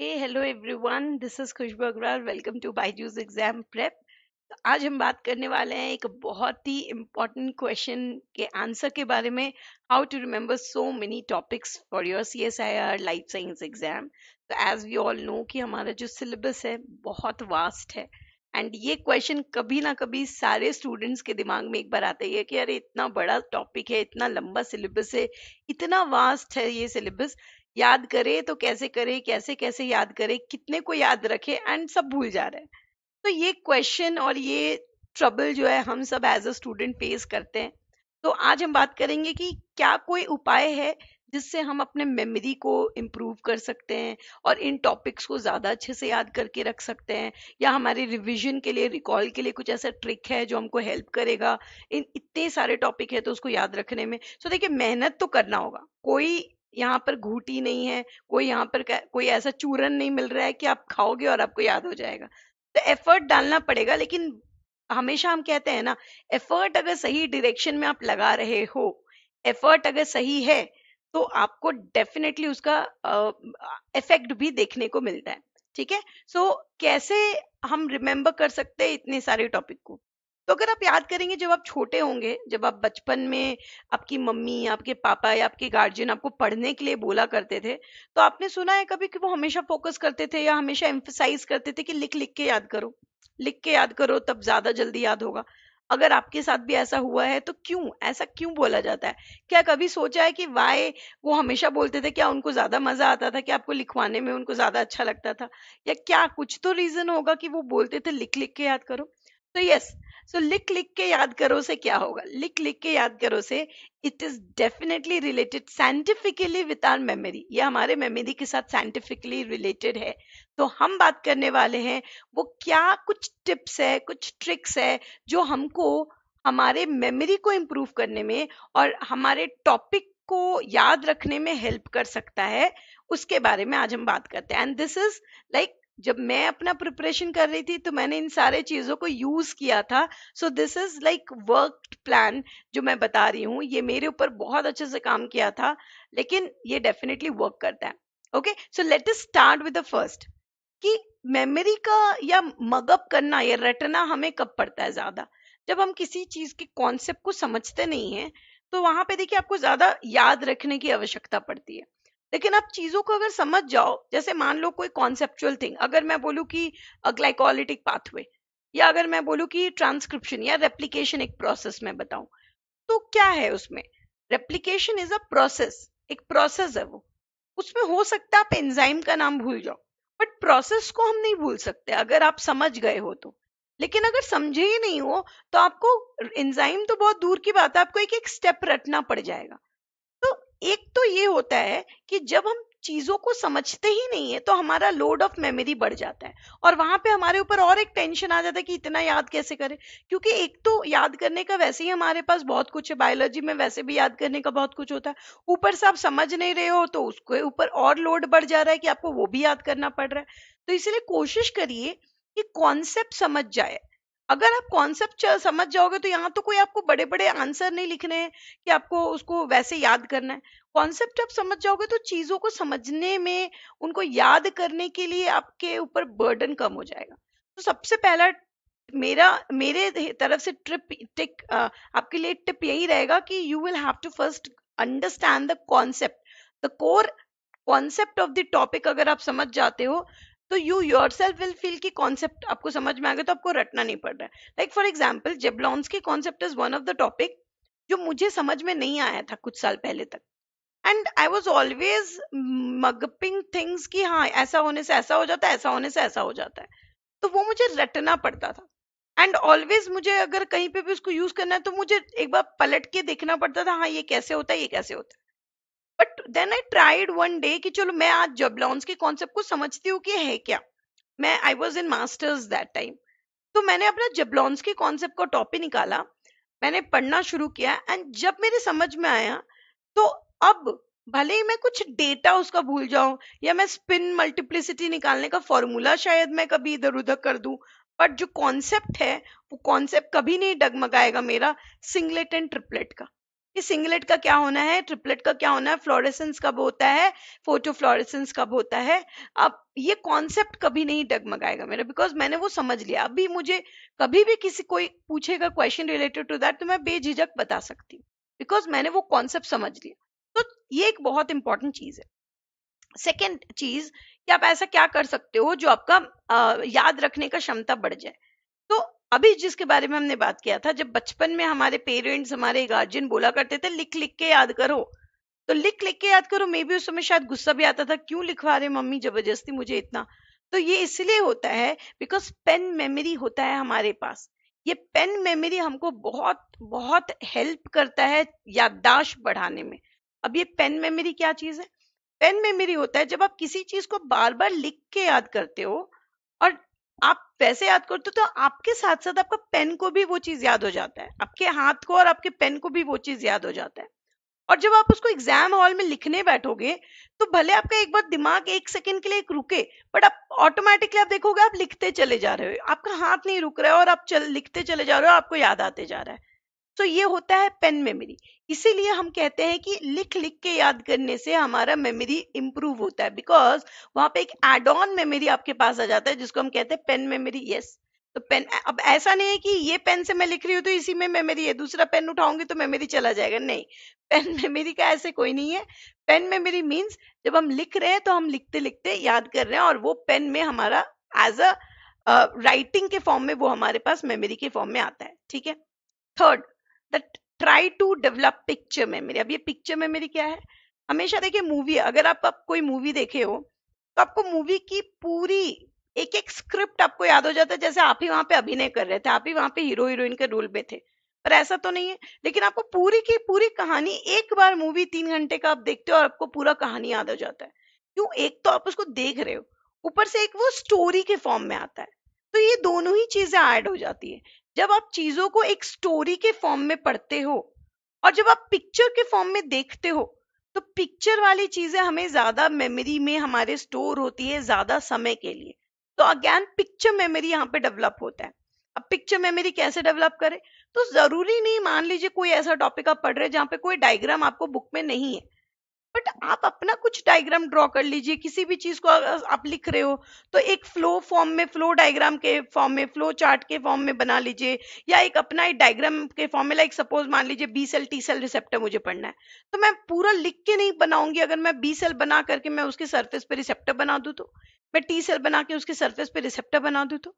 Hey hello everyone this is Khushboo Agarwal welcome to BYJU'S exam prep आज हम बात करने वाले हैं एक बहुत ही इम्पोर्टेंट क्वेश्चन के आंसर के बारे में how to remember so many topics for your C S I R life science exam तो एज वी ऑल नो कि हमारा जो सिलेबस है बहुत वास्ट है एंड ये क्वेश्चन कभी ना कभी सारे स्टूडेंट्स के दिमाग में एक बार आता ही है कि अरे इतना बड़ा टॉपिक है इतना लंबा सिलेबस है इतना वास्ट है ये सिलेबस याद करे तो कैसे करे कैसे कैसे याद करे कितने को याद रखे एंड सब भूल जा रहे हैं तो ये क्वेश्चन और ये ट्रबल जो है हम सब एज अ स्टूडेंट फेस करते हैं तो आज हम बात करेंगे कि क्या कोई उपाय है जिससे हम अपने मेमोरी को इम्प्रूव कर सकते हैं और इन टॉपिक्स को ज़्यादा अच्छे से याद करके रख सकते हैं या हमारे रिवीजन के लिए रिकॉल के लिए कुछ ऐसा ट्रिक है जो हमको हेल्प करेगा इन इतने सारे टॉपिक है तो उसको याद रखने में सो देखिए मेहनत तो करना होगा कोई यहाँ पर घूटी नहीं है कोई यहाँ पर कोई ऐसा चूरन नहीं मिल रहा है कि आप खाओगे और आपको याद हो जाएगा तो एफर्ट डालना पड़ेगा लेकिन हमेशा हम कहते हैं ना एफर्ट अगर सही डायरेक्शन में आप लगा रहे हो एफर्ट अगर सही है तो आपको डेफिनेटली उसका इफेक्ट भी देखने को मिलता है ठीक है सो so, कैसे हम रिमेम्बर कर सकते हैं इतने सारे टॉपिक को तो अगर आप याद करेंगे जब आप छोटे होंगे जब आप बचपन में आपकी मम्मी आपके पापा या आपके गार्जियन आपको पढ़ने के लिए बोला करते थे तो आपने सुना है कभी कि वो हमेशा फोकस करते थे या हमेशा एम्फोसाइज करते थे कि लिख लिख के याद करो लिख के याद करो तब ज्यादा जल्दी याद होगा अगर आपके साथ भी ऐसा हुआ है तो क्यों ऐसा क्यों बोला जाता है क्या कभी सोचा है कि वाय वो हमेशा बोलते थे क्या उनको ज्यादा मजा आता था क्या आपको लिखवाने में उनको ज्यादा अच्छा लगता था या क्या कुछ तो रीजन होगा कि वो बोलते थे लिख लिख के याद करो तो यस सो लिख लिख के याद करो से क्या होगा लिख लिख के याद करो से it is definitely related scientifically with our memory ये हमारे मेमोरी के साथ साइंटिफिकली रिलेटेड है तो हम बात करने वाले हैं वो क्या कुछ टिप्स है कुछ ट्रिक्स है जो हमको हमारे मेमोरी को इम्प्रूव करने में और हमारे टॉपिक को याद रखने में हेल्प कर सकता है उसके बारे में आज हम बात करते हैं एंड दिस इज लाइक जब मैं अपना प्रिपरेशन कर रही थी तो मैंने इन सारे चीज़ों को यूज़ किया था so this is like work plan जो मैं बता रही हूँ ये मेरे ऊपर बहुत अच्छे से काम किया था लेकिन ये डेफिनेटली वर्क करता है okay so let is start with the first कि मेमोरी का या मगअप करना या रटना हमें कब पड़ता है ज़्यादा जब हम किसी चीज़ के कॉन्सेप्ट को समझते नहीं है तो वहां पे देखिए आपको ज़्यादा याद रखने की आवश्यकता पड़ती है लेकिन आप चीजों को अगर समझ जाओ जैसे मान लो कोई कॉन्सेप्चुअल थिंग अगर मैं बोलूँ कि ग्लाइकोलिटिक पाथवे या अगर मैं बोलूँ कि ट्रांसक्रिप्शन या रेप्लीकेशन एक प्रोसेस में बताऊं तो क्या है उसमें रेप्लीकेशन इज अ प्रोसेस एक प्रोसेस है वो उसमें हो सकता है आप एंजाइम का नाम भूल जाओ बट प्रोसेस को हम नहीं भूल सकते अगर आप समझ गए हो तो लेकिन अगर समझे ही नहीं हो तो आपको एंजाइम तो बहुत दूर की बात है आपको एक एक स्टेप रटना पड़ जाएगा ये होता है कि जब हम चीजों को समझते ही नहीं है तो हमारा लोड ऑफ मेमोरी बढ़ जाता है और वहां पे हमारे ऊपर और एक टेंशन आ जाता है कि इतना याद कैसे करें क्योंकि एक तो याद करने का वैसे ही हमारे पास बहुत कुछ है बायोलॉजी में वैसे भी याद करने का बहुत कुछ होता है ऊपर से आप समझ नहीं रहे हो तो उसके ऊपर और लोड बढ़ जा रहा है कि आपको वो भी याद करना पड़ रहा है तो इसलिए कोशिश करिए कि कॉन्सेप्ट समझ जाए अगर आप कॉन्सेप्ट समझ जाओगे तो यहाँ तो कोई आपको बड़े बड़े आंसर नहीं लिखने हैं कि आपको उसको वैसे याद करना है कॉन्सेप्ट आप समझ जाओगे तो चीज़ों को समझने में उनको याद करने के लिए आपके ऊपर बर्डन कम हो जाएगा तो सबसे पहला मेरा मेरे तरफ से ट्रिप टिक आपके लिए टिप यही रहेगा कि you will have to first understand the concept the core concept of the topic अगर आप समझ जाते हो तो you yourself will feel की कॉन्सेप्ट आपको समझ में आ गया तो आपको रटना नहीं पड़ रहा है लाइक फॉर एग्जाम्पल जेबलॉन्स की concept is one of the topic जो मुझे समझ में नहीं आया था कुछ साल पहले तक and I was always mugging things की हाँ ऐसा होने से ऐसा हो जाता है ऐसा होने से ऐसा हो जाता है तो वो मुझे रटना पड़ता था एंड ऑलवेज मुझे अगर कहीं पे भी उसको यूज करना है तो मुझे एक बार पलट के देखना पड़ता था हाँ ये कैसे होता है ये कैसे होता है but then I tried one day कि चलो मैं आज जबलॉन्स के कॉन्सेप्ट को समझती हूँ कि है क्या मैं I was in masters that time तो मैंने अपना जबलॉन्स के कॉन्सेप्ट का टॉपिक निकाला मैंने पढ़ना शुरू किया एंड जब मेरे समझ में आया तो अब भले ही मैं कुछ डेटा उसका भूल जाऊं या मैं स्पिन मल्टीप्लिसिटी निकालने का फॉर्मूला शायद मैं कभी इधर उधर कर दूं बट जो कॉन्सेप्ट है वो कॉन्सेप्ट कभी नहीं डगमगाएगा मेरा सिंगलेट एंड ट्रिपलेट का कि सिंगलेट का क्या होना है ट्रिपलेट का क्या होना है फ्लोरेसेंस कब होता है फोटो फ्लोरेसेंस कब होता है अब ये कॉन्सेप्ट कभी नहीं डगमगाएगा मेरा बिकॉज मैंने वो समझ लिया अभी मुझे कभी भी किसी कोई पूछेगा क्वेश्चन रिलेटेड टू दैट तो मैं बेझिझक बता सकती हूँ बिकॉज मैंने वो कॉन्सेप्ट समझ लिया तो ये एक बहुत इंपॉर्टेंट चीज है सेकेंड चीज कि आप ऐसा क्या कर सकते हो जो आपका आ, याद रखने का क्षमता बढ़ जाए तो अभी जिसके बारे में हमने बात किया था जब बचपन में हमारे पेरेंट्स हमारे गार्जियन बोला करते थे लिख लिख के याद करो तो लिख लिख के याद करो मे भी उस समय शायद गुस्सा भी आता था क्यों लिखवा रहे मम्मी जबरदस्ती मुझे इतना तो ये इसलिए होता है बिकॉज पेन मेमोरी होता है हमारे पास ये पेन मेमोरी हमको बहुत बहुत हेल्प करता है याददाश्त बढ़ाने में अब ये पेन मेमोरी क्या चीज है पेन मेमोरी होता है जब आप किसी चीज को बार बार लिख के याद करते हो और आप पैसे याद करते हो तो आपके साथ साथ आपका पेन को भी वो चीज याद हो जाता है आपके हाथ को और आपके पेन को भी वो चीज याद हो जाता है और जब आप उसको एग्जाम हॉल में लिखने बैठोगे तो भले आपका एक बार दिमाग एक सेकंड के लिए एक रुके बट आप ऑटोमेटिकली आप देखोगे आप लिखते चले जा रहे हो आपका हाथ नहीं रुक रहा है और आप चल, लिखते चले जा रहे हो आपको याद आते जा रहा है तो ये होता है पेन मेमोरी इसीलिए हम कहते हैं कि लिख लिख के याद करने से हमारा मेमोरी इंप्रूव होता है बिकॉज वहां पे एक एड ऑन मेमोरी आपके पास आ जाता है जिसको हम कहते हैं पेन मेमोरी यस तो पेन अब ऐसा नहीं है कि ये पेन से मैं लिख रही हूँ तो इसी में मेमोरी है दूसरा पेन उठाऊंगी तो मेमोरी चला जाएगा नहीं पेन मेमोरी का ऐसे कोई नहीं है पेन मेमोरी मीन्स जब हम लिख रहे हैं तो हम लिखते लिखते याद कर रहे हैं और वो पेन में हमारा एज अ राइटिंग के फॉर्म में वो हमारे पास मेमोरी के फॉर्म में आता है ठीक है third try to develop picture memory अब ये पिक्चर मेमोरी क्या है हमेशा देखिए मूवी अगर आप, आप कोई मूवी देखे हो तो आपको मूवी की पूरी एक एक स्क्रिप्ट आपको याद हो जाता है जैसे आप ही वहां पे अभिनय कर रहे थे आप ही वहां पे हीरो हीरोइन के रोल में थे पर ऐसा तो नहीं है लेकिन आपको पूरी की पूरी कहानी एक बार मूवी तीन घंटे का आप देखते हो और आपको पूरा कहानी याद हो जाता है क्यों एक तो आप उसको देख रहे हो ऊपर से एक वो स्टोरी के फॉर्म में आता है तो ये दोनों ही चीजें ऐड हो जाती है जब आप चीजों को एक स्टोरी के फॉर्म में पढ़ते हो और जब आप पिक्चर के फॉर्म में देखते हो तो पिक्चर वाली चीजें हमें ज्यादा मेमोरी में हमारे स्टोर होती है ज्यादा समय के लिए तो अगेन पिक्चर मेमोरी यहाँ पे डेवलप होता है अब पिक्चर मेमोरी कैसे डेवलप करें तो जरूरी नहीं मान लीजिए कोई ऐसा टॉपिक आप पढ़ रहे हैं जहाँ पे कोई डायग्राम आपको बुक में नहीं है बट आप अपना कुछ डायग्राम ड्रॉ कर लीजिए किसी भी चीज को आप लिख रहे हो तो एक फ्लो फॉर्म में फ्लो डायग्राम के फॉर्म में फ्लो चार्ट के फॉर्म में बना लीजिए या एक अपना एक डायग्राम के फॉर्म में लाइक सपोज मान लीजिए B cell T cell receptor मुझे पढ़ना है तो मैं पूरा लिख के नहीं बनाऊंगी अगर मैं बी सेल बना करके मैं उसके सर्फेस पे रिसेप्टर बना दू तो मैं टी सेल बना के उसके सर्फेस पे रिसेप्टर बना दू तो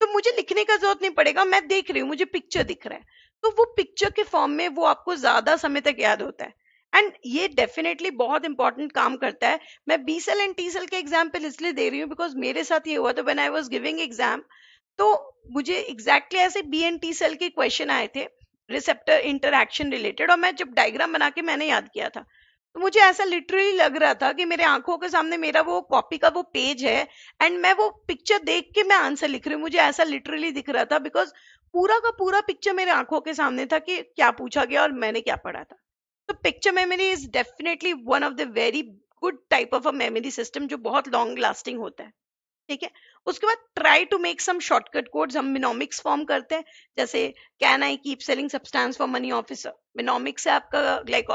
तो मुझे लिखने का जरूरत नहीं पड़ेगा मैं देख रही हूँ मुझे पिक्चर दिख रहा है तो वो पिक्चर के फॉर्म में वो आपको ज्यादा समय तक याद होता है एंड ये डेफिनेटली बहुत इंपॉर्टेंट काम करता है मैं B cell and T cell के एग्जाम्पल इसलिए दे रही हूँ बिकॉज मेरे साथ ये हुआ तो when I was giving exam तो मुझे एग्जैक्टली exactly ऐसे बी एंड टी सेल के क्वेश्चन आए थे रिसेप्टर इंटरक्शन रिलेटेड और मैं जब डायग्राम बना के मैंने याद किया था तो मुझे ऐसा लिटरली लग रहा था कि मेरे आंखों के सामने मेरा वो कॉपी का वो पेज है एंड मैं वो पिक्चर देख के मैं आंसर लिख रही हूँ मुझे ऐसा लिटरली दिख रहा था बिकॉज पूरा का पूरा पिक्चर मेरे आंखों के सामने था कि क्या पूछा गया और मैंने क्या पढ़ा था तो picture memory is definitely one of the very good type of a memory system जो बहुत लॉन्ग लास्टिंग होता है ठीक है उसके बाद try to make some shortcut codes हम मिनोमिक्स फॉर्म करते हैं जैसे can I keep selling substance for money officer mnemonics है आपका लाइक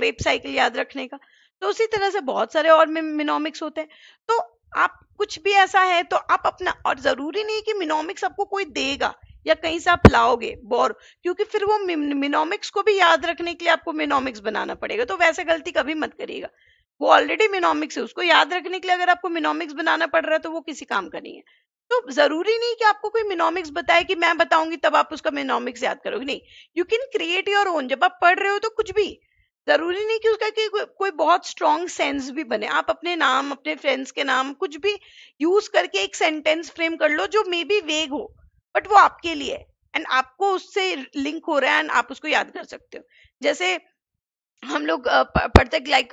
क्रेप साइकिल याद रखने का तो उसी तरह से बहुत सारे और मिनोमिक्स होते हैं तो आप कुछ भी ऐसा है तो आप अपना और जरूरी नहीं कि मिनोमिक्स आपको कोई देगा या कहीं से आप लाओगे बोर क्योंकि फिर वो मिनोमिक्स को भी याद रखने के लिए आपको मिनोमिक्स बनाना पड़ेगा तो वैसे गलती कभी मत करिएगा वो ऑलरेडी मिनोमिक्स है उसको याद रखने के लिए अगर आपको मिनोमिक्स बनाना पड़ रहा है तो वो किसी काम का नहीं है तो जरूरी नहीं कि आपको कोई मिनोमिक्स बताए कि मैं बताऊंगी तब आप उसका मिनोमिक्स याद करोगे नहीं you can create your own जब आप पढ़ रहे हो तो कुछ भी जरूरी नहीं कि उसका कि को, कोई बहुत स्ट्रॉन्ग सेंस भी बने आप अपने नाम अपने फ्रेंड्स के नाम कुछ भी यूज करके एक सेंटेंस फ्रेम कर लो जो मे बी वेग हो बट वो आपके लिए एंड आपको उससे लिंक हो रहा है एंड आप उसको याद कर सकते हो जैसे हम लोग पढ़ते लाइक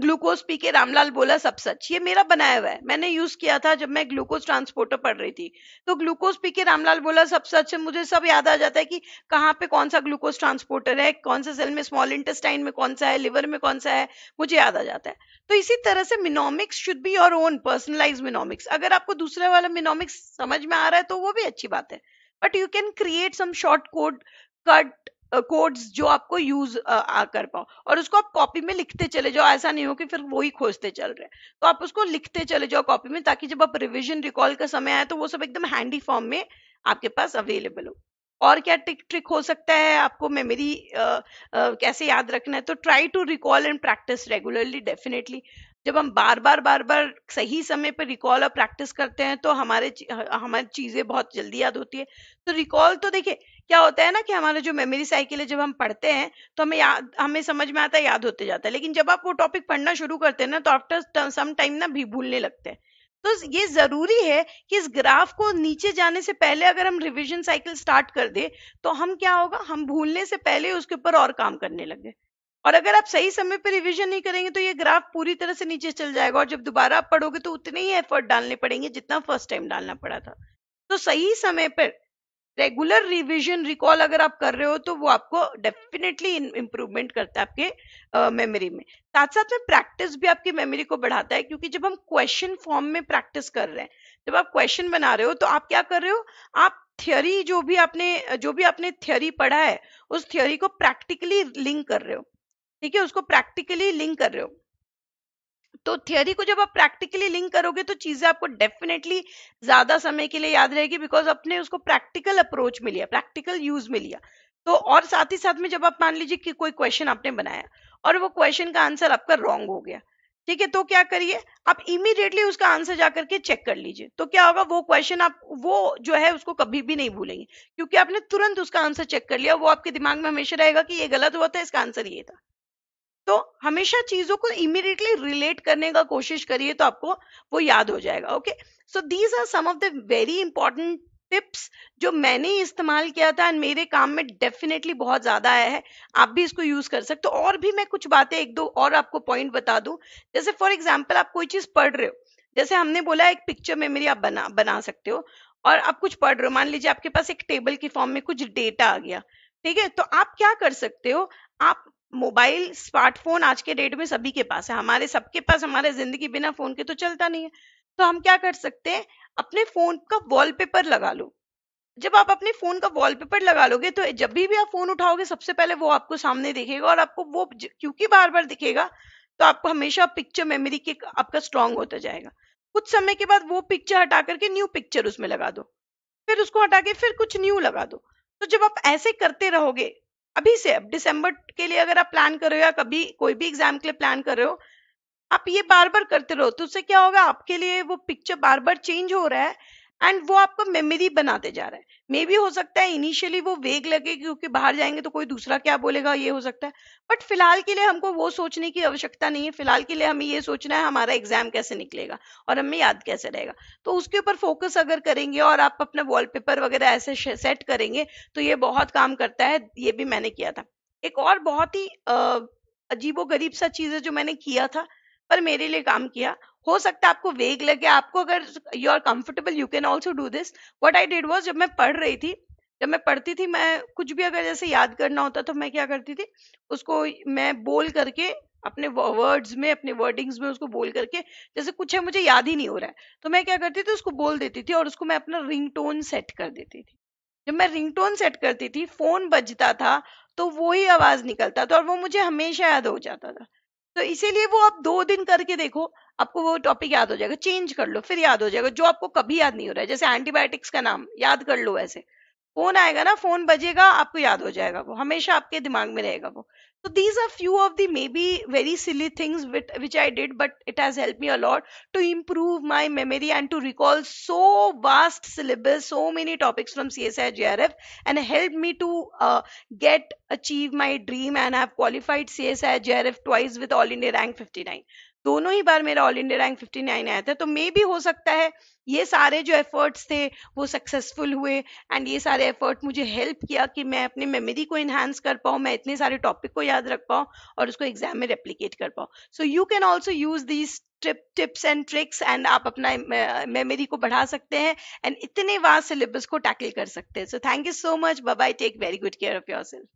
ग्लूकोज पी के रामलाल बोला सब सच ये मेरा बनाया हुआ है मैंने यूज किया था जब मैं ग्लूकोज ट्रांसपोर्टर पढ़ रही थी तो ग्लूकोज पी के रामलाल बोला सब सच मुझे सब याद आ जाता है कि कहाँ पे कौन सा ग्लूकोज ट्रांसपोर्टर है कौन सा सेल में स्मॉल इंटेस्टाइन में कौन सा है लिवर में कौन सा है मुझे याद आ जाता है तो इसी तरह से mnemonics should be your own personalize mnemonics अगर आपको दूसरे वाला मिनोमिक्स समझ में आ रहा है तो वो भी अच्छी बात है but you can create some short code cut codes जो आपको यूज आ कर पाओ और उसको आप कॉपी में लिखते चले जाओ ऐसा नहीं हो कि फिर वही खोजते चल रहे तो आप उसको लिखते चले जाओ कॉपी में ताकि जब आप रिविजन रिकॉल का समय आए तो वो सब एकदम हैंडी फॉर्म में आपके पास अवेलेबल हो और क्या ट्रिक ट्रिक हो सकता है आपको मेमोरी कैसे याद रखना है तो try to recall and practice regularly definitely जब हम बार बार बार बार सही समय पर रिकॉल और प्रैक्टिस करते हैं तो हमारे हमारी चीज़ें बहुत जल्दी याद होती है तो रिकॉल तो देखिए क्या होता है ना कि हमारा जो मेमोरी साइकिल है जब हम पढ़ते हैं तो हमें याद हमें समझ में आता है याद होते जाता है लेकिन जब आप वो टॉपिक पढ़ना शुरू करते हैं ना तो आफ्टर सम टाइम ना भी भूलने लगते हैं तो ये जरूरी है कि इस ग्राफ को नीचे जाने से पहले अगर हम रिविजन साइकिल स्टार्ट कर दे तो हम क्या होगा हम भूलने से पहले उसके ऊपर और काम करने लगे और अगर आप सही समय पर रिविजन नहीं करेंगे तो ये ग्राफ पूरी तरह से नीचे चल जाएगा और जब दोबारा आप पढ़ोगे तो उतने ही एफर्ट डालने पड़ेंगे जितना फर्स्ट टाइम डालना पड़ा था तो सही समय पर रेगुलर रिविजन रिकॉल अगर आप कर रहे हो तो वो आपको डेफिनेटली इम्प्रूवमेंट करता है आपके मेमोरी uh, में साथ साथ में प्रैक्टिस भी आपकी मेमोरी को बढ़ाता है क्योंकि जब हम क्वेश्चन फॉर्म में प्रैक्टिस कर रहे हैं जब आप क्वेश्चन बना रहे हो तो आप क्या कर रहे हो आप थ्योरी जो भी आपने जो भी आपने थ्योरी पढ़ा है उस थ्योरी को प्रैक्टिकली लिंक कर रहे हो ठीक है उसको प्रैक्टिकली लिंक कर रहे हो तो थियोरी को जब आप प्रैक्टिकली लिंक करोगे तो चीजें आपको डेफिनेटली ज्यादा समय के लिए याद रहेगी बिकॉज आपने उसको प्रैक्टिकल अप्रोच में लिया प्रैक्टिकल यूज में लिया तो और साथ ही साथ में जब आप मान लीजिए कि कोई क्वेश्चन आपने बनाया और वो क्वेश्चन का आंसर आपका रॉन्ग हो गया ठीक है तो क्या करिए आप इमीडिएटली उसका आंसर जा करके चेक कर लीजिए तो क्या होगा वो क्वेश्चन आप वो जो है उसको कभी भी नहीं भूलेंगे क्योंकि आपने तुरंत उसका आंसर चेक कर लिया वो आपके दिमाग में हमेशा रहेगा कि ये गलत हुआ था इसका आंसर ये था तो हमेशा चीजों को इमिडिएटली रिलेट करने का कोशिश करिए तो आपको वो याद हो जाएगा okay so these are some of the very important tips जो मैंने इस्तेमाल किया था एंड मेरे काम में डेफिनेटली बहुत ज़्यादा आया है आप भी इसको यूज़ कर सकते हो और भी मैं कुछ बातें एक दो और आपको पॉइंट बता दूं जैसे फॉर एग्जांपल आप कोई चीज़ पढ़ रहे हो जैसे हमने बोला एक पिक्चर मेमोरी आप बना बना सकते हो और आप कुछ पढ़ रहे हो मान लीजिए आपके पास एक टेबल के फॉर्म में कुछ डेटा आ गया ठीक है तो आप क्या कर सकते हो आप मोबाइल स्मार्टफोन आज के डेट में सभी के पास है हमारे सबके पास हमारे जिंदगी बिना फोन के तो चलता नहीं है तो हम क्या कर सकते हैं अपने फोन का वॉलपेपर लगा लो जब आप अपने फोन का वॉलपेपर लगा लोगे तो जब भी भी आप फोन उठाओगे सबसे पहले वो आपको सामने दिखेगा और आपको वो क्योंकि बार बार दिखेगा तो आपको हमेशा पिक्चर मेमोरी के आपका स्ट्रांग होता जाएगा कुछ समय के बाद वो पिक्चर हटा करके न्यू पिक्चर उसमें लगा दो फिर उसको हटा के फिर कुछ न्यू लगा दो तो जब आप ऐसे करते रहोगे अभी से अब दिसंबर के लिए अगर आप प्लान कर रहे हो या कभी कोई भी एग्जाम के लिए प्लान कर रहे हो आप ये बार बार करते रहो तो उससे क्या होगा आपके लिए वो पिक्चर बार बार चेंज हो रहा है एंड वो आपका मेमोरी बनाते जा रहा है मे भी हो सकता है इनिशियली वो वेग लगे क्योंकि बाहर जाएंगे तो कोई दूसरा क्या बोलेगा ये हो सकता है बट फिलहाल के लिए हमको वो सोचने की आवश्यकता नहीं है फिलहाल के लिए हमें ये सोचना है हमारा एग्जाम कैसे निकलेगा और हमें याद कैसे रहेगा तो उसके ऊपर फोकस अगर करेंगे और आप अपना वॉलपेपर वगैरह ऐसे सेट करेंगे तो ये बहुत काम करता है ये भी मैंने किया था एक और बहुत ही अजीबो गरीब सा चीज़ है जो मैंने किया था पर मेरे लिए काम किया हो सकता है आपको वेग लगे आपको अगर you are comfortable you can also do this what I did was जब मैं पढ़ रही थी जब मैं पढ़ती थी मैं कुछ भी अगर जैसे याद करना होता तो मैं क्या करती थी उसको मैं बोल करके अपने वर्ड्स में अपने वर्डिंग्स में उसको बोल करके जैसे कुछ है मुझे याद ही नहीं हो रहा है तो मैं क्या करती थी उसको बोल देती थी और उसको मैं अपना टोन सेट कर देती थी जब मैं टोन सेट करती थी फोन बजता था तो वो ही आवाज निकलता था और वो मुझे हमेशा याद हो जाता था तो इसीलिए वो आप दो दिन करके देखो आपको वो टॉपिक याद हो जाएगा चेंज कर लो फिर याद हो जाएगा जो आपको कभी याद नहीं हो रहा है जैसे एंटीबायोटिक्स का नाम याद कर लो ऐसे फोन आएगा ना फोन बजेगा आपको याद हो जाएगा वो हमेशा आपके दिमाग में रहेगा वो So these are few of the maybe very silly things which I did, but it has helped me a lot to improve my memory and to recall so vast syllabus, so many topics from CSI grf and helped me to uh, get achieve my dream and have qualified CSI grf twice with All India Rank 59. दोनों ही बार मेरा all India rank 59 आया था तो मे भी हो सकता है ये सारे जो एफर्ट्स थे वो सक्सेसफुल हुए एंड ये सारे एफर्ट मुझे हेल्प किया कि मैं अपनी मेमोरी को इन्हांस कर पाऊँ मैं इतने सारे टॉपिक को याद रख पाऊँ और उसको एग्जाम में रेप्लीकेट कर पाऊँ so you can also use these trip tips and tricks एंड आप अपना मेमोरी को बढ़ा सकते हैं एंड इतने वास्ट सिलेबस को टैकल कर सकते हैं so thank you so much bye take very good care of your self